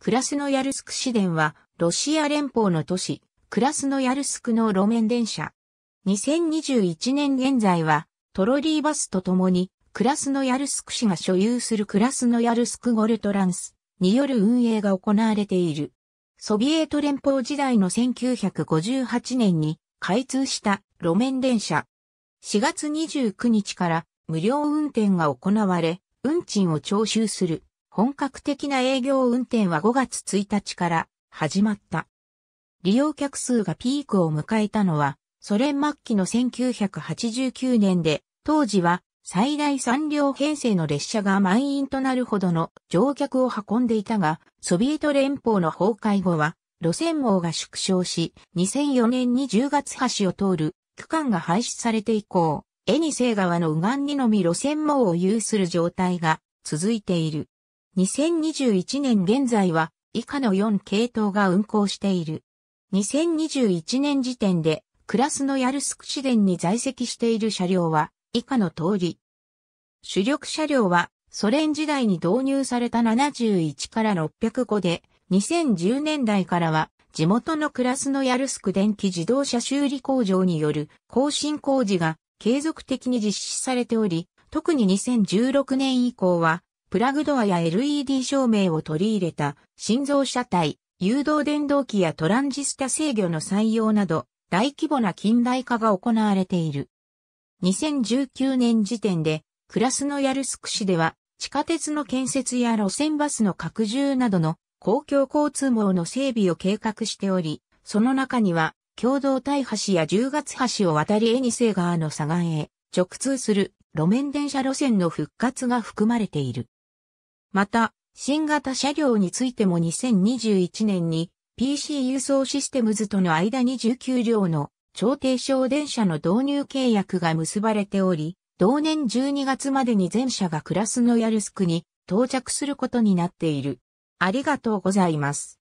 クラスノヤルスク市電は、ロシア連邦の都市、クラスノヤルスクの路面電車。2021年現在は、トロリーバスとともに、クラスノヤルスク市が所有するクラスノヤルスクゴルトランスによる運営が行われている。ソビエト連邦時代の1958年に開通した路面電車。4月29日から無料運転が行われ、運賃を徴収する。本格的な営業運転は5月1日から始まった。利用客数がピークを迎えたのは、ソ連末期の1989年で、当時は最大3両編成の列車が満員となるほどの乗客を運んでいたが、ソビエト連邦の崩壊後は、路線網が縮小し、2004年に10月橋を通る区間が廃止されて以降、エニセイ川の右岸にのみ路線網を有する状態が続いている。2021年現在は以下の4系統が運行している。2021年時点で、クラスのヤルスク市電に在籍している車両は、以下の通り。主力車両は、ソ連時代に導入された71から605で、2010年代からは、地元のクラスのヤルスク電気自動車修理工場による更新工事が継続的に実施されており、特に2016年以降はプラグドアや LED 照明を取り入れた心臓車体、誘導電動機やトランジスタ制御の採用など、大規模な近代化が行われている。2019年時点で、クラスノヤルスク市では、地下鉄の建設や路線バスの拡充などの公共交通網の整備を計画しており、その中には、共同大橋や十月橋を渡りエニセ川の左岸へ直通する路面電車路線の復活が含まれている。また、新型車両についても2021年に PC 輸送システムズとの間29両の超低省電車の導入契約が結ばれており、同年12月までに全車がクラスノヤルスクに到着することになっている。ありがとうございます。